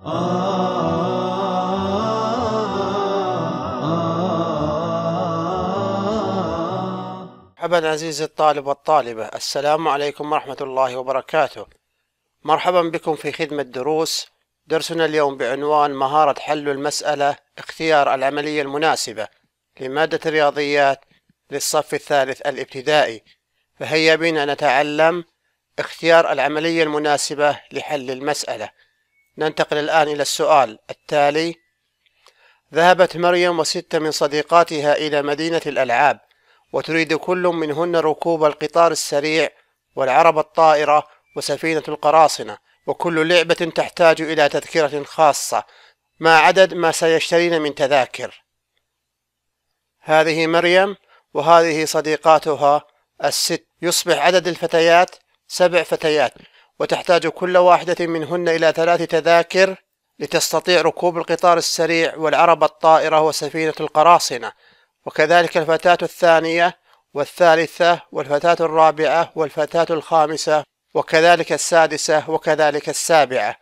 مرحبا عزيزي الطالب والطالبة السلام عليكم ورحمة الله وبركاته مرحبا بكم في خدمة دروس درسنا اليوم بعنوان مهارة حل المسألة اختيار العملية المناسبة لمادة الرياضيات للصف الثالث الابتدائي فهيا بنا نتعلم اختيار العملية المناسبة لحل المسألة ننتقل الآن إلى السؤال التالي ذهبت مريم وستة من صديقاتها إلى مدينة الألعاب وتريد كل منهن ركوب القطار السريع والعرب الطائرة وسفينة القراصنة وكل لعبة تحتاج إلى تذكرة خاصة ما عدد ما سيشترين من تذاكر هذه مريم وهذه صديقاتها الست يصبح عدد الفتيات سبع فتيات وتحتاج كل واحدة منهن إلى ثلاث تذاكر لتستطيع ركوب القطار السريع والعربة الطائرة وسفينة القراصنة وكذلك الفتاة الثانية والثالثة والفتاة الرابعة والفتاة الخامسة وكذلك السادسة وكذلك السابعة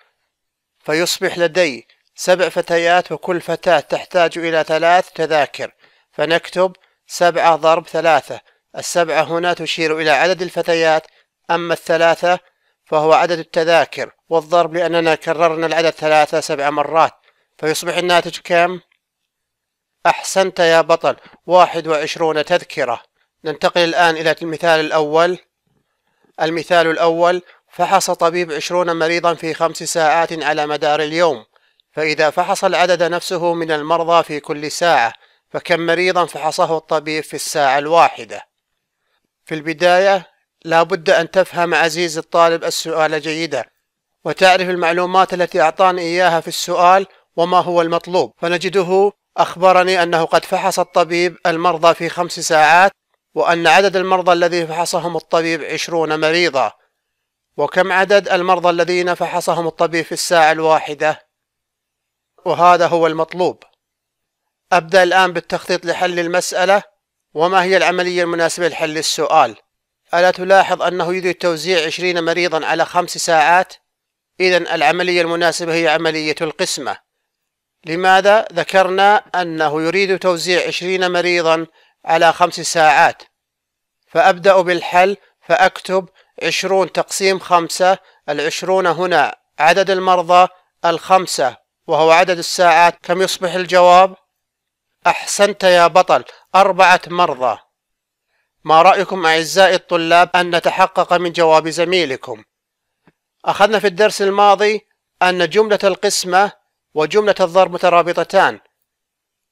فيصبح لدي سبع فتيات وكل فتاة تحتاج إلى ثلاث تذاكر فنكتب سبعة ضرب ثلاثة السبعة هنا تشير إلى عدد الفتيات أما الثلاثة فهو عدد التذاكر والضرب لأننا كررنا العدد ثلاثة سبع مرات فيصبح الناتج كم؟ أحسنت يا بطل واحد وعشرون تذكرة ننتقل الآن إلى المثال الأول المثال الأول فحص طبيب عشرون مريضا في خمس ساعات على مدار اليوم فإذا فحص العدد نفسه من المرضى في كل ساعة فكم مريضا فحصه الطبيب في الساعة الواحدة في البداية لا بد أن تفهم عزيزي الطالب السؤال جيدا وتعرف المعلومات التي أعطاني إياها في السؤال وما هو المطلوب فنجده أخبرني أنه قد فحص الطبيب المرضى في خمس ساعات وأن عدد المرضى الذي فحصهم الطبيب عشرون مريضا وكم عدد المرضى الذين فحصهم الطبيب في الساعة الواحدة وهذا هو المطلوب أبدأ الآن بالتخطيط لحل المسألة وما هي العملية المناسبة لحل السؤال ألا تلاحظ أنه يريد توزيع عشرين مريضا على خمس ساعات؟ إذا العملية المناسبة هي عملية القسمة لماذا ذكرنا أنه يريد توزيع عشرين مريضا على خمس ساعات فأبدأ بالحل فأكتب عشرون تقسيم خمسة العشرون هنا عدد المرضى الخمسة وهو عدد الساعات كم يصبح الجواب؟ أحسنت يا بطل أربعة مرضى ما رأيكم أعزائي الطلاب أن نتحقق من جواب زميلكم؟ أخذنا في الدرس الماضي أن جملة القسمة وجملة الضرب مترابطتان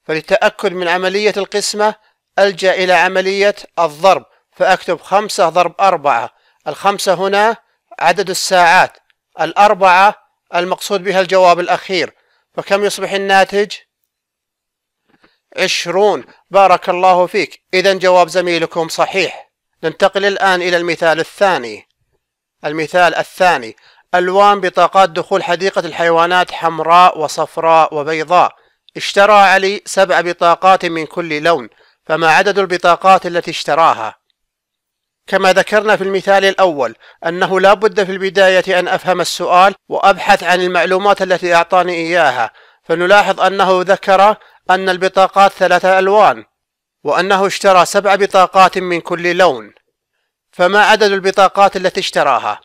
فللتأكد من عملية القسمة ألجأ إلى عملية الضرب فأكتب خمسة ضرب أربعة الخمسة هنا عدد الساعات الأربعة المقصود بها الجواب الأخير فكم يصبح الناتج؟ عشرون بارك الله فيك إذا جواب زميلكم صحيح ننتقل الآن إلى المثال الثاني المثال الثاني ألوان بطاقات دخول حديقة الحيوانات حمراء وصفراء وبيضاء اشترى علي سبع بطاقات من كل لون فما عدد البطاقات التي اشتراها كما ذكرنا في المثال الأول أنه لا بد في البداية أن أفهم السؤال وأبحث عن المعلومات التي أعطاني إياها فنلاحظ أنه ذكر أن البطاقات ثلاثة ألوان وأنه اشترى سبع بطاقات من كل لون فما عدد البطاقات التي اشتراها؟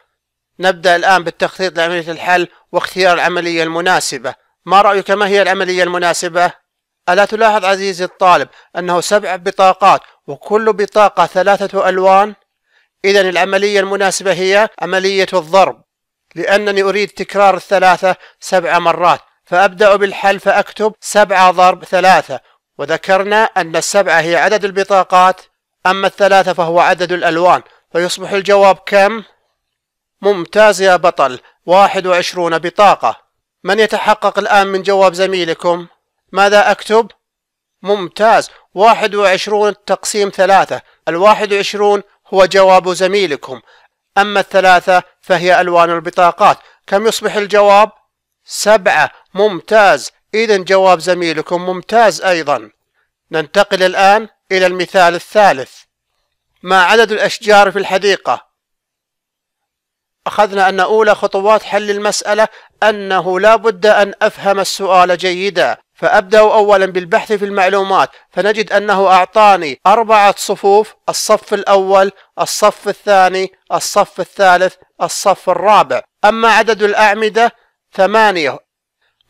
نبدأ الآن بالتخطيط لعملية الحل واختيار العملية المناسبة ما رأيك ما هي العملية المناسبة؟ ألا تلاحظ عزيزي الطالب أنه سبع بطاقات وكل بطاقة ثلاثة ألوان؟ إذا العملية المناسبة هي عملية الضرب لأنني أريد تكرار الثلاثة سبع مرات فأبدأ بالحل فأكتب سبعة ضرب ثلاثة وذكرنا أن السبعة هي عدد البطاقات أما الثلاثة فهو عدد الألوان فيصبح الجواب كم؟ ممتاز يا بطل واحد وعشرون بطاقة من يتحقق الآن من جواب زميلكم؟ ماذا أكتب؟ ممتاز واحد وعشرون تقسيم ثلاثة الواحد وعشرون هو جواب زميلكم أما الثلاثة فهي ألوان البطاقات كم يصبح الجواب؟ سبعة ممتاز إذا جواب زميلكم ممتاز أيضا ننتقل الآن إلى المثال الثالث ما عدد الأشجار في الحديقة؟ أخذنا أن أولى خطوات حل المسألة أنه لا بد أن أفهم السؤال جيدا فأبدأ أولا بالبحث في المعلومات فنجد أنه أعطاني أربعة صفوف الصف الأول الصف الثاني الصف الثالث الصف الرابع أما عدد الأعمدة ثمانية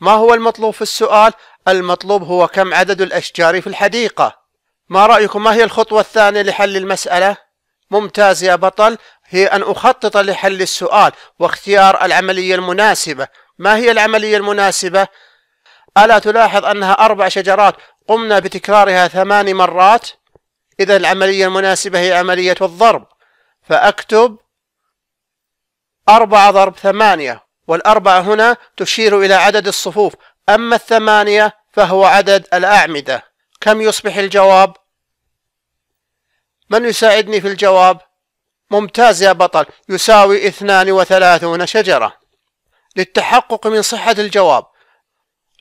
ما هو المطلوب في السؤال؟ المطلوب هو كم عدد الأشجار في الحديقة؟ ما رأيكم ما هي الخطوة الثانية لحل المسألة؟ ممتاز يا بطل هي أن أخطط لحل السؤال واختيار العملية المناسبة ما هي العملية المناسبة؟ ألا تلاحظ أنها أربع شجرات قمنا بتكرارها ثمان مرات؟ إذا العملية المناسبة هي عملية الضرب فأكتب أربعة ضرب ثمانية والأربعة هنا تشير إلى عدد الصفوف أما الثمانية فهو عدد الأعمدة كم يصبح الجواب؟ من يساعدني في الجواب؟ ممتاز يا بطل يساوي 32 شجرة للتحقق من صحة الجواب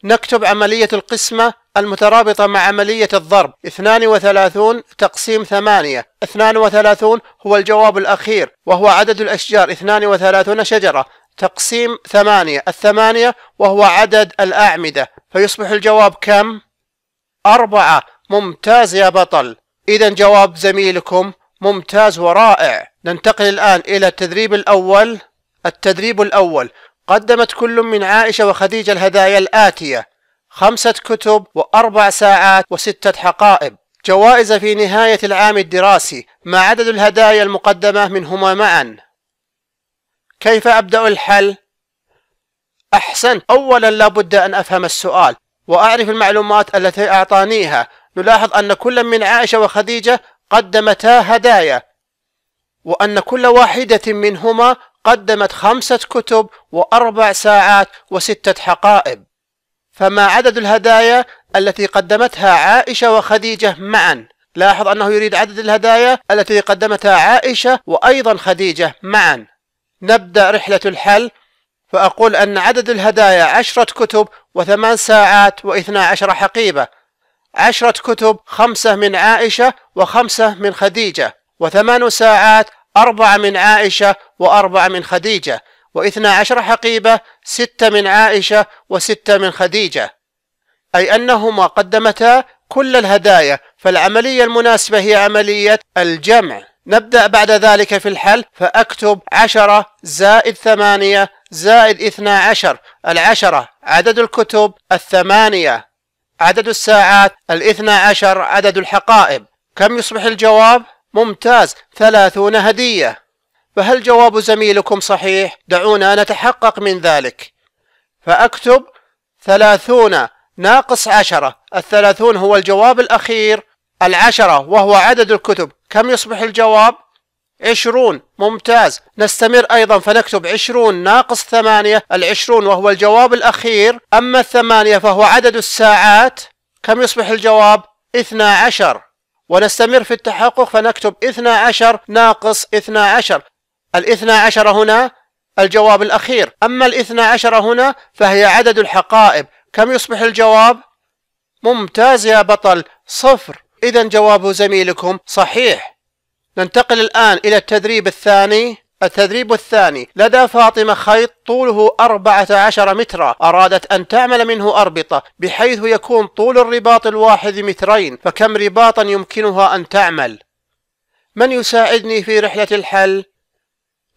نكتب عملية القسمة المترابطة مع عملية الضرب 32 تقسيم 8 32 هو الجواب الأخير وهو عدد الأشجار 32 شجرة تقسيم ثمانية الثمانية وهو عدد الأعمدة فيصبح الجواب كم؟ أربعة ممتاز يا بطل إذا جواب زميلكم ممتاز ورائع ننتقل الآن إلى التدريب الأول التدريب الأول قدمت كل من عائشة وخديجة الهدايا الآتية خمسة كتب وأربع ساعات وستة حقائب جوائز في نهاية العام الدراسي ما عدد الهدايا المقدمة منهما معا كيف أبدأ الحل؟ أحسن أولا لابد أن أفهم السؤال وأعرف المعلومات التي أعطانيها نلاحظ أن كل من عائشة وخديجة قدمتا هدايا وأن كل واحدة منهما قدمت خمسة كتب وأربع ساعات وستة حقائب فما عدد الهدايا التي قدمتها عائشة وخديجة معا لاحظ أنه يريد عدد الهدايا التي قدمتها عائشة وأيضا خديجة معا نبدأ رحلة الحل فأقول أن عدد الهدايا عشرة كتب وثمان ساعات واثنا عشر حقيبة عشرة كتب خمسة من عائشة وخمسة من خديجة وثمان ساعات أربعة من عائشة وأربعة من خديجة واثنا عشر حقيبة ستة من عائشة وستة من خديجة أي أنهما قدمتا كل الهدايا فالعملية المناسبة هي عملية الجمع نبدأ بعد ذلك في الحل فأكتب عشرة زائد ثمانية زائد اثنى عشر العشرة عدد الكتب الثمانية عدد الساعات الاثنى عشر عدد الحقائب كم يصبح الجواب؟ ممتاز ثلاثون هدية فهل جواب زميلكم صحيح؟ دعونا نتحقق من ذلك فأكتب ثلاثون ناقص عشرة الثلاثون هو الجواب الأخير العشرة وهو عدد الكتب كم يصبح الجواب؟ عشرون ممتاز نستمر أيضا فنكتب عشرون ناقص ثمانية العشرون وهو الجواب الأخير أما الثمانية فهو عدد الساعات كم يصبح الجواب؟ اثنا عشر ونستمر في التحقق فنكتب اثنا عشر ناقص اثنا عشر الاثنا عشر هنا الجواب الأخير أما الاثنا عشر هنا فهي عدد الحقائب كم يصبح الجواب؟ ممتاز يا بطل صفر إذا جواب زميلكم صحيح ننتقل الآن إلى التدريب الثاني التدريب الثاني لدى فاطمة خيط طوله 14 مترا أرادت أن تعمل منه أربطة بحيث يكون طول الرباط الواحد مترين فكم رباطا يمكنها أن تعمل من يساعدني في رحلة الحل؟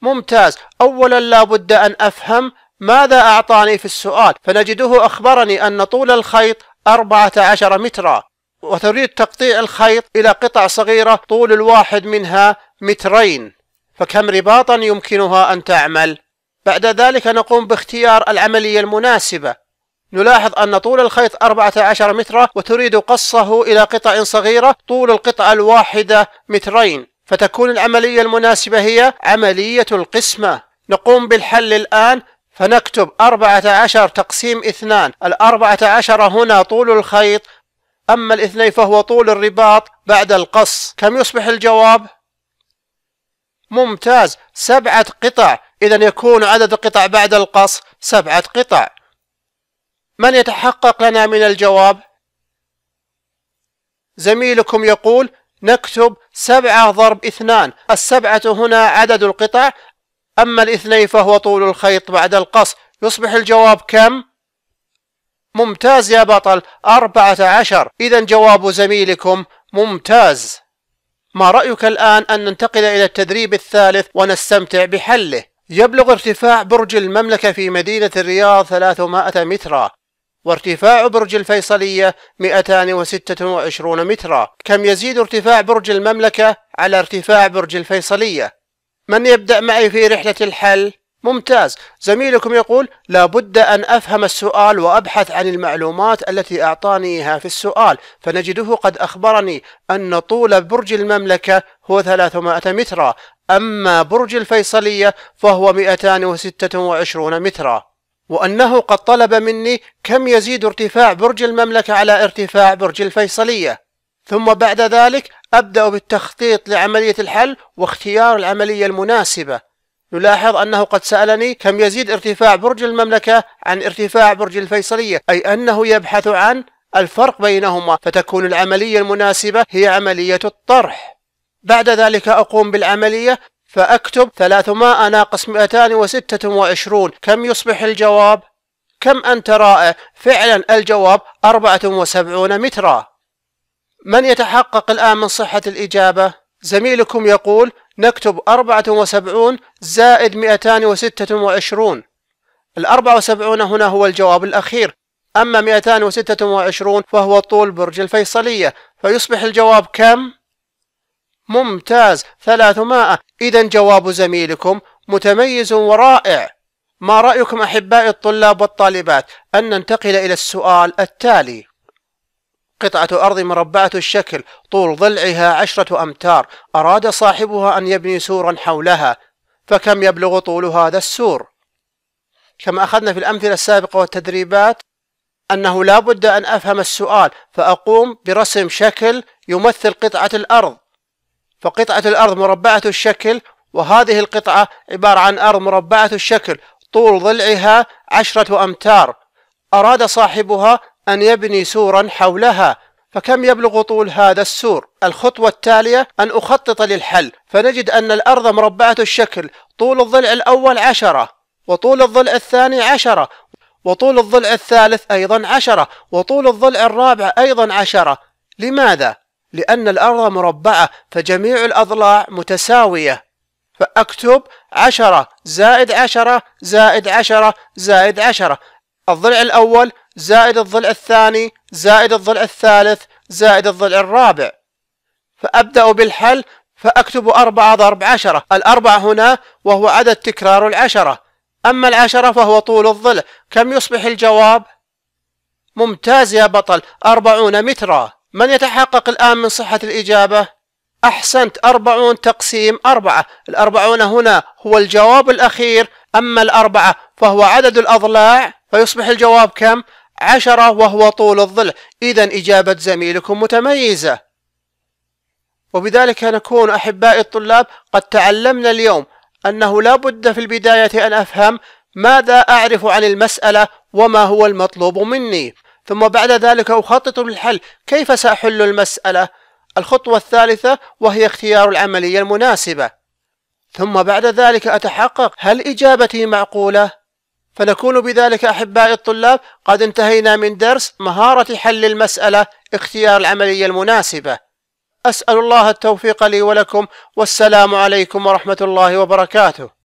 ممتاز أولا لا بد أن أفهم ماذا أعطاني في السؤال فنجده أخبرني أن طول الخيط 14 مترا وتريد تقطيع الخيط إلى قطع صغيرة طول الواحد منها مترين فكم رباطا يمكنها أن تعمل؟ بعد ذلك نقوم باختيار العملية المناسبة نلاحظ أن طول الخيط 14 مترا وتريد قصه إلى قطع صغيرة طول القطعة الواحدة مترين فتكون العملية المناسبة هي عملية القسمة نقوم بالحل الآن فنكتب 14 تقسيم 2 ال 14 هنا طول الخيط أما الاثنين فهو طول الرباط بعد القص كم يصبح الجواب؟ ممتاز سبعة قطع إذا يكون عدد القطع بعد القص سبعة قطع من يتحقق لنا من الجواب؟ زميلكم يقول نكتب سبعة ضرب اثنان السبعة هنا عدد القطع أما الاثنين فهو طول الخيط بعد القص يصبح الجواب كم؟ ممتاز يا بطل أربعة عشر إذا جواب زميلكم ممتاز ما رأيك الآن أن ننتقل إلى التدريب الثالث ونستمتع بحله يبلغ ارتفاع برج المملكة في مدينة الرياض 300 مترا وارتفاع برج الفيصلية 226 مترا كم يزيد ارتفاع برج المملكة على ارتفاع برج الفيصلية من يبدأ معي في رحلة الحل؟ ممتاز زميلكم يقول لابد أن أفهم السؤال وأبحث عن المعلومات التي أعطاني إياها في السؤال فنجده قد أخبرني أن طول برج المملكة هو 300 مترا أما برج الفيصلية فهو 226 مترا وأنه قد طلب مني كم يزيد ارتفاع برج المملكة على ارتفاع برج الفيصلية ثم بعد ذلك أبدأ بالتخطيط لعملية الحل واختيار العملية المناسبة نلاحظ أنه قد سألني كم يزيد ارتفاع برج المملكة عن ارتفاع برج الفيصلية أي أنه يبحث عن الفرق بينهما فتكون العملية المناسبة هي عملية الطرح بعد ذلك أقوم بالعملية فأكتب 300 ناقص 226 كم يصبح الجواب؟ كم أنت رائع؟ فعلا الجواب 74 مترا من يتحقق الآن من صحة الإجابة؟ زميلكم يقول نكتب أربعة وسبعون زائد مئتان وستة وعشرون الأربعة وسبعون هنا هو الجواب الأخير أما 226 فهو طول برج الفيصلية فيصبح الجواب كم؟ ممتاز 300 إذا جواب زميلكم متميز ورائع ما رأيكم أحبائي الطلاب والطالبات أن ننتقل إلى السؤال التالي قطعة أرض مربعة الشكل طول ضلعها عشرة أمتار أراد صاحبها أن يبني سورا حولها فكم يبلغ طول هذا السور؟ كما أخذنا في الأمثلة السابقة والتدريبات أنه لا بد أن أفهم السؤال فأقوم برسم شكل يمثل قطعة الأرض فقطعة الأرض مربعة الشكل وهذه القطعة عبارة عن أرض مربعة الشكل طول ضلعها عشرة أمتار أراد صاحبها أن يبني سورا حولها فكم يبلغ طول هذا السور؟ الخطوة التالية أن أخطط للحل فنجد أن الأرض مربعة الشكل طول الضلع الأول عشرة وطول الضلع الثاني عشرة وطول الضلع الثالث أيضا عشرة وطول الضلع الرابع أيضا عشرة لماذا؟ لأن الأرض مربعة فجميع الأضلاع متساوية فأكتب عشرة زائد عشرة زائد عشرة زائد عشرة الضلع الأول زائد الضلع الثاني زائد الضلع الثالث زائد الضلع الرابع فأبدأ بالحل فأكتب أربعة ضرب عشرة الأربعة هنا وهو عدد تكرار العشرة أما العشرة فهو طول الضلع كم يصبح الجواب؟ ممتاز يا بطل أربعون مترا من يتحقق الآن من صحة الإجابة؟ أحسنت أربعون تقسيم أربعة الأربعون هنا هو الجواب الأخير أما الأربعة فهو عدد الأضلاع فيصبح الجواب كم؟ عشرة وهو طول الضلع إذا إجابة زميلكم متميزة وبذلك نكون أحبائي الطلاب قد تعلمنا اليوم أنه لا بد في البداية أن أفهم ماذا أعرف عن المسألة وما هو المطلوب مني ثم بعد ذلك أخطط للحل كيف سأحل المسألة الخطوة الثالثة وهي اختيار العملية المناسبة ثم بعد ذلك أتحقق هل إجابتي معقولة فنكون بذلك أحبائي الطلاب قد انتهينا من درس مهارة حل المسألة اختيار العملية المناسبة أسأل الله التوفيق لي ولكم والسلام عليكم ورحمة الله وبركاته